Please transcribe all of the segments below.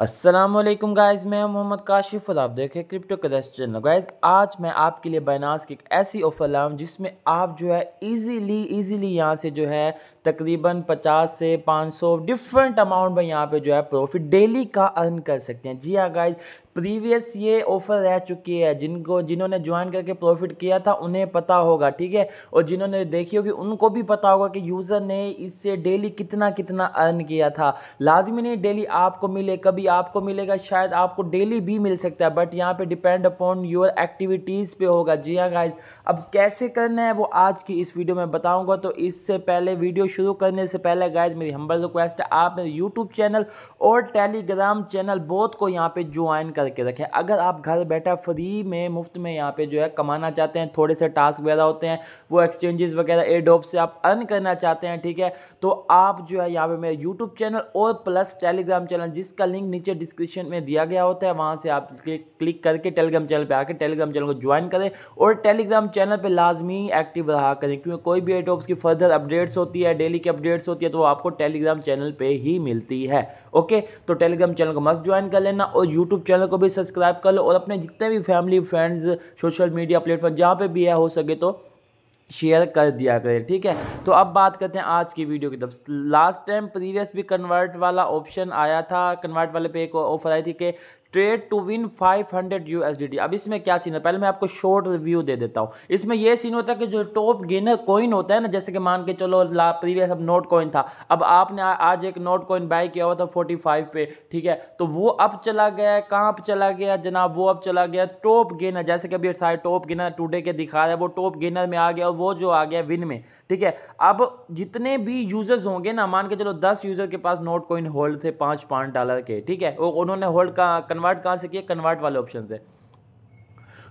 Aslam guys मैं मोहम्मद काशिफ और आप देखें क्रिप्टो कदर्स चैनल तो गाइज आज मैं आपके लिए बैनास की एक ऐसी ऑफ़र लाऊँ जिसमें आप जो है इजीली इजीली यहाँ से जो है तकरीबन 50 से 500 डिफरेंट अमाउंट में यहाँ पे जो है प्रॉफिट डेली का अर्न कर सकते हैं जी हाँ गाइज प्रीवियस ये ऑफर रह चुकी है जिनको जिन्होंने ज्वाइन करके प्रॉफिट किया था उन्हें पता होगा ठीक है और जिन्होंने देखी होगी उनको भी पता होगा कि यूज़र ने इससे डेली कितना कितना अर्न किया था लाजमी नहीं डेली आपको मिले कभी आपको मिलेगा शायद आपको डेली भी मिल सकता है बट यहाँ पे डिपेंड अपॉन योर एक्टिविटीज़ पे होगा जी हाँ गाइज अब कैसे करना है वो आज की इस वीडियो में बताऊँगा तो इससे पहले वीडियो शुरू करने से पहले गाइज मेरी हम्बल रिक्वेस्ट है आप मेरे यूट्यूब चैनल और टेलीग्राम चैनल बोथ को यहाँ पर ज्वाइन कर करके रखें अगर आप घर बैठा फ्री में मुफ्त में यहाँ पे जो है कमाना चाहते हैं थोड़े से टास्क वगैरह होते हैं वो एक्सचेंजेस वगैरह एडोप से आप अर्न करना चाहते हैं ठीक है तो आप जो है यहाँ पे मेरे यूट्यूब चैनल और प्लस टेलीग्राम चैनल जिसका लिंक नीचे डिस्क्रिप्शन में दिया गया होता है वहाँ से आप क्लिक करके टेलीग्राम चैनल पर आकर टेलीग्राम चैनल को ज्वाइन करें और टेलीग्राम चैनल पर लाजमी एक्टिव रहा करें क्योंकि कोई भी एडोप्स की फर्दर अपडेट्स होती है डेली की अपडेट्स होती है तो आपको टेलीग्राम चैनल पर ही मिलती है ओके तो टेलीग्राम चैनल को मस्त ज्वाइन कर लेना और यूट्यूब चैनल को भी सब्सक्राइब कर लो और अपने जितने भी family friends social media platform जहाँ पर भी है हो सके तो शेयर कर दिया करें ठीक है तो अब बात करते हैं आज की वीडियो की तरफ लास्ट टाइम प्रीवियस भी कन्वर्ट वाला ऑप्शन आया था कन्वर्ट वाले पे एक ऑफर आई थी कि trade to win 500 hundred USDT अब इसमें क्या सीन है पहले मैं आपको शॉर्ट रिव्यू दे देता हूँ इसमें यह सीन होता है कि जो टॉप गेनर कॉइन होता है ना जैसे कि मान के चलो ला प्रीवियस अब नोट कॉइन था अब आपने आज एक नोट कॉइन बाय किया हुआ था 45 पे ठीक है तो वो अब चला गया है कहाँ पर चला गया जनाब वो अब चला गया टॉप गेनर जैसे कि अभी सारे टॉप गेनर टूडे के दिखा रहे हैं वो टॉप गेनर में आ गया वो जो आ गया विन में ठीक है अब जितने भी यूजर्स होंगे ना मान के चलो दस यूजर के पास नोट कॉइन होल्ड थे पाँच पाँच डॉलर के ठीक है उन्होंने होल्ड का कन्वर्ट कहाँ से किया कन्वर्ट वाले ऑप्शन से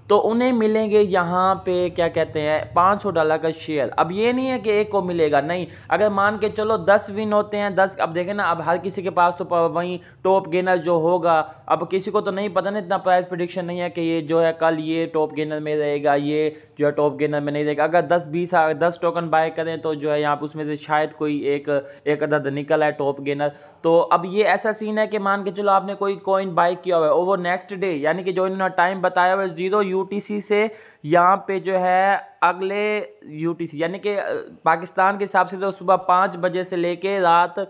तो उन्हें मिलेंगे यहाँ पे क्या कहते हैं पाँच सौ डॉलर का शेयर अब ये नहीं है कि एक को मिलेगा नहीं अगर मान के चलो दस विन होते हैं दस अब देखें ना अब हर किसी के पास तो वहीं टॉप गेनर जो होगा अब किसी को तो नहीं पता ना इतना प्राइस प्रडिक्शन नहीं है कि ये जो है कल ये टॉप गेनर में रहेगा ये जो है टॉप गेनर में नहीं रहेगा अगर दस बीस दस टोकन बाय करें तो जो है यहाँ पर उसमें से शायद कोई एक एक अदद तो निकल है टॉप गेनर तो अब ये ऐसा सीन है कि मान के चलो आपने कोई कॉइन बाई किया हुआ है और वो नेक्स्ट डे यानी कि जो इन्होंने टाइम बताया हुआ है जीरो यूटीसी से यहाँ पे जो है अगले यूटीसी यानी कि पाकिस्तान के हिसाब से तो सुबह पाँच बजे से लेके रात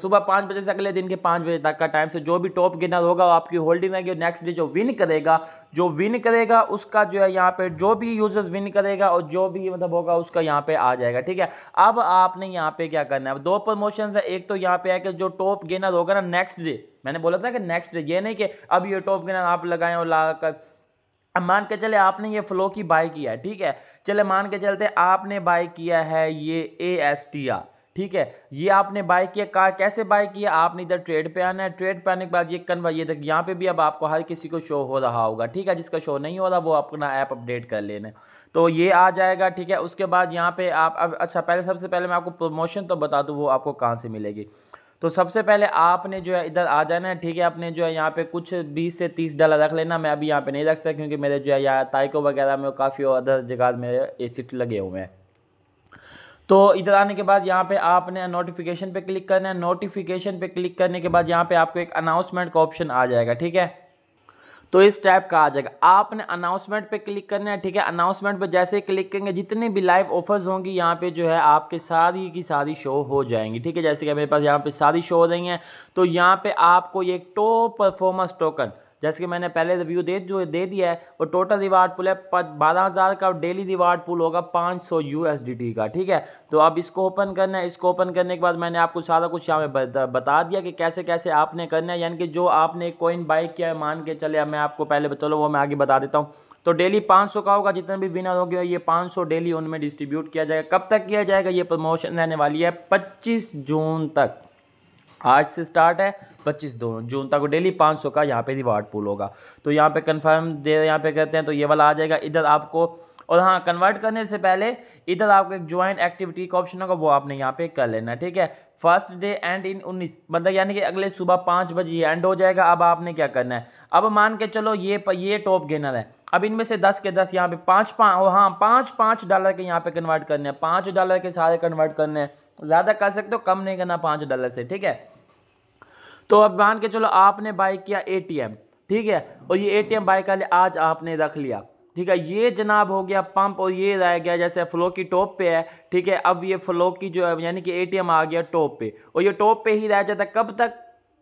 सुबह पाँच बजे से अगले दिन के पाँच बजे तक का टाइम से जो भी टॉप गेनर होगा वो आपकी होल्डिंग रहेगी और नेक्स्ट डे जो विन करेगा जो विन करेगा उसका जो है यहाँ पे जो भी यूजर्स विन करेगा और जो भी मतलब होगा उसका यहाँ पे आ जाएगा ठीक है अब आपने यहाँ पे क्या करना है दो प्रमोशन है एक तो यहाँ पे है कि जो टॉप गेनर होगा ना नेक्स्ट डे मैंने बोला था कि नेक्स्ट डे ये नहीं कि अब ये टॉप गेनर आप लगाएं और ला अब मान के चले आपने ये फ्लो की बाई किया है ठीक है चले मान के चलते आपने बाय किया है ये ए एस टी आर ठीक है ये आपने बाई किया कार कैसे बाई किया आपने इधर ट्रेड पे आना है ट्रेड पे आने के बाद ये कन्वर्ट ये तक यहाँ पे भी अब आपको हर किसी को शो हो रहा होगा ठीक है जिसका शो नहीं हो रहा वो अपना ऐप अपडेट कर लेना तो ये आ जाएगा ठीक है उसके बाद यहाँ पे आप अब अच्छा पहले सबसे पहले मैं आपको प्रमोशन तो बता दूँ वो आपको कहाँ से मिलेगी तो सबसे पहले आपने जो है इधर आ जाना है ठीक है आपने जो है यहाँ पे कुछ 20 से 30 डॉलर रख लेना मैं अभी यहाँ पे नहीं रख सकता क्योंकि मेरे जो है यहाँ ताइको वगैरह में काफ़ी और अदर जगह मेरे एसिड लगे हुए हैं तो इधर आने के बाद यहाँ पे आपने नोटिफिकेशन पे क्लिक करना है नोटिफिकेशन पे क्लिक करने के बाद यहाँ पे आपको एक अनाउंसमेंट का ऑप्शन आ जाएगा ठीक है तो इस टाइप का आ जाएगा आपने अनाउंसमेंट पे क्लिक करना है ठीक है अनाउंसमेंट पे जैसे क्लिक करेंगे जितने भी लाइव ऑफर्स होंगी यहाँ पे जो है आपके सारी की सारी शो हो जाएंगी ठीक है जैसे कि मेरे पास यहाँ पे सारी शो हो रही है तो यहाँ पे आपको ये टॉप परफॉर्मेंस टोकन जैसे कि मैंने पहले रिव्यू दे जो दे दिया है और टोटल रिवार्ड पुल है बारह हज़ार का डेली रिवार्ड पुल होगा पाँच सौ यू एस डी टी का ठीक है तो अब इसको ओपन करना है इसको ओपन करने के बाद मैंने आपको सारा कुछ यहाँ पर बता दिया कि कैसे कैसे आपने करना है यानी कि जो आपने कोइन बाई किया है मान के चले अब मैं आपको पहले चलो वो मैं आगे बता देता हूँ तो डेली 500 का होगा जितने भी विनर गया ये 500 डेली उनमें डिस्ट्रीब्यूट किया जाएगा कब तक किया जाएगा ये प्रमोशन रहने वाली है 25 जून तक आज से स्टार्ट है पच्चीस दो जून तक डेली पाँच सौ का यहाँ पे रिवार्ड पूल होगा तो यहाँ पे कंफर्म दे यहाँ पे कहते हैं तो ये वाला आ जाएगा इधर आपको और हाँ कन्वर्ट करने से पहले इधर आपको एक ज्वाइन एक्टिविटी का ऑप्शन होगा वो आपने यहाँ पे कर लेना ठीक है फर्स्ट डे एंड इन उन्नीस मतलब यानी कि अगले सुबह पाँच बजे एंड हो जाएगा अब आपने क्या करना है अब मान के चलो ये ये टॉप गेनर है अब इनमें से दस के दस यहाँ पे पाँच पाँच हाँ पाँच पाँच डॉलर के यहाँ पे कन्वर्ट करने हैं पाँच डॉलर के सारे कन्वर्ट करने हैं ज़्यादा कर सकते हो कम नहीं करना पाँच डॉलर से ठीक है तो अब मान के चलो आपने बाय किया एटीएम ठीक है और ये एटीएम बाय कर लिया आज आपने रख लिया ठीक है ये जनाब हो गया पंप और ये रह गया जैसे फ्लो की टॉप पे है ठीक है अब ये फ्लो की जो है यानी कि एटीएम आ गया टॉप पे और ये टॉप पे ही रह जाता है कब तक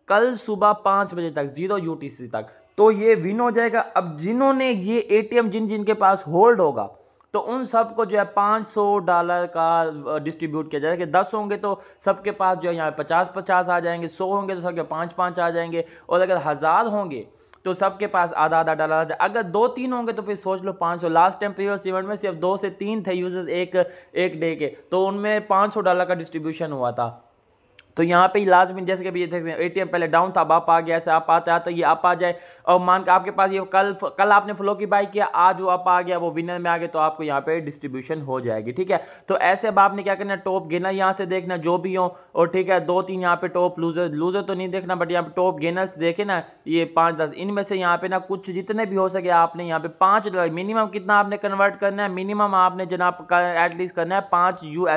कल सुबह पाँच बजे तक जीरो यूटीसी तक तो ये विन हो जाएगा अब जिन्होंने ये एटीएम जिन जिन के पास होल्ड होगा तो उन सब को जो है पाँच सौ डॉलर का डिस्ट्रीब्यूट किया जाएगा कि दस होंगे तो सबके पास जो है यहाँ पचास पचास आ जाएंगे सौ होंगे तो सबके पाँच पाँच आ जाएंगे और अगर हज़ार होंगे तो सबके पास आधा आधा डाला जाए अगर दो तीन होंगे तो फिर सोच लो पाँच सौ लास्ट टाइम प्रीवियस इवेंट में सिर्फ दो से तीन थे यूजर्स एक एक डे के तो उनमें पाँच सौ डॉलर का डिस्ट्रीब्यूशन हुआ था तो यहाँ पे लाजमी जैसे कि अभी ये देख रहे हैं ए पहले डाउन था अब आप आ गया ऐसे आप आते आते ये आप आ जाए और मान के आपके पास ये कल कल आपने फ्लो की बाई किया आज वो आप आ गया वो विनर में आ गया तो आपको यहाँ पे डिस्ट्रीब्यूशन हो जाएगी ठीक है तो ऐसे अब आपने क्या करना टॉप गेनर यहाँ से देखना जो भी हो और ठीक है दो तीन यहाँ पे टॉप लूजर लूजर तो नहीं देखना बट यहाँ पे टॉप गेनर्स देखे ना ये पाँच दस इनमें से यहाँ पे ना कुछ जितने भी हो सके आपने यहाँ पे पाँच डॉलर मिनिमम कितना आपने कन्वर्ट करना है मिनिमम आपने जनाब एटलीस्ट करना है पाँच यू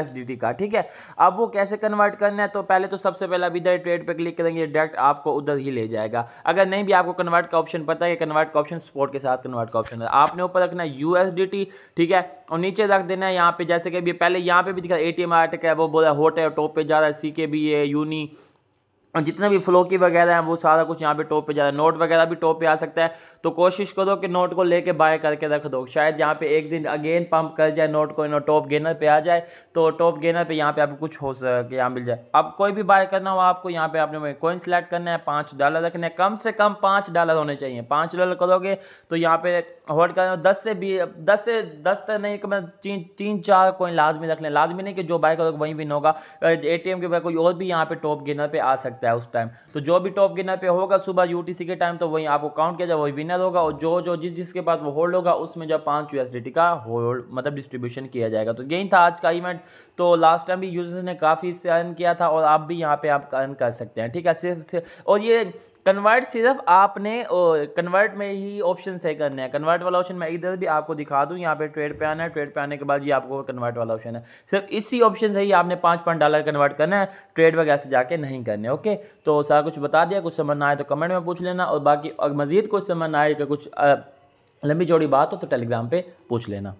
का ठीक है अब वो कैसे कन्वर्ट करना है तो पहले वाले तो सबसे पहले अभी इधर ट्रेड पर क्लिक करेंगे डायरेक्ट आपको उधर ही ले जाएगा अगर नहीं भी आपको कन्वर्ट का ऑप्शन पता है कन्वर्ट का ऑप्शन स्पोर्ट के साथ कन्वर्ट का ऑप्शन है आपने ऊपर रखना है यूएसडीटी ठीक है और नीचे रख देना है यहाँ पे जैसे कि अभी पहले यहाँ पे भी दिखा ए टी एम आर्ट है वो बोला होट है टॉप पे जा रहा है सी के बी ए यूनी और जितना भी फ्लो की वगैरह हैं वो सारा कुछ यहाँ पे टॉप पे जा रहा है नोट वगैरह भी टॉप पे आ सकता है तो कोशिश करो कि नोट को लेके बाय करके रख दो शायद यहाँ पे एक दिन अगेन पंप कर जाए नोट को इन्हों टॉप गेनर पे आ जाए तो टॉप गेनर पे यहाँ पे आपको कुछ हो सके यहाँ मिल जाए अब कोई भी बाय करना हो आपको यहाँ पे आपने कोइन सेलेक्ट करना है पाँच डॉलर रखना है कम से कम पाँच डॉलर होने चाहिए पाँच डॉलर करोगे तो यहाँ पे होल्ड कर दस से बी दस से दस तक नहीं मैं तीन तीन चार कोइन लाजमी रख लें लाजमी नहीं कि जो बाय करोगे वहीं नहीं होगा ए टी एम के कोई और भी यहाँ पे टॉप गेनर पर आ सकता है सकता है उस टाइम तो जो भी टॉप गिनर पे होगा सुबह यू के टाइम तो वहीं आपको काउंट किया जाए वही विनर होगा और जो जो जिस जिसके पास वो होल्ड होगा उसमें जो पाँच यू का होल्ड मतलब डिस्ट्रीब्यूशन किया जाएगा तो यही था आज का इवेंट तो लास्ट टाइम भी यूजर्स ने काफ़ी इससे अर्न किया था और आप भी यहाँ पर आप अर्न कर सकते हैं ठीक है सिर्फ और ये कन्वर्ट सिर्फ आपने कन्वर्ट में ही ऑप्शन से करने हैं कन्वर्ट वाला ऑप्शन मैं इधर भी आपको दिखा दूँ यहाँ पे ट्रेड पे आना है ट्रेड पे आने के बाद ये आपको कन्वर्ट वाला ऑप्शन है सिर्फ इसी ऑप्शन से ही आपने पाँच पाँच डॉलर कन्वर्ट करना है ट्रेड वगैरह से जाके नहीं करने ओके तो सारा कुछ बता दिया कुछ समझ ना आए तो कमेंट में पूछ लेना और बाकी मज़ीद कुछ समझ ना आए कि कुछ लंबी चौड़ी बात हो तो टेलीग्राम पर पूछ लेना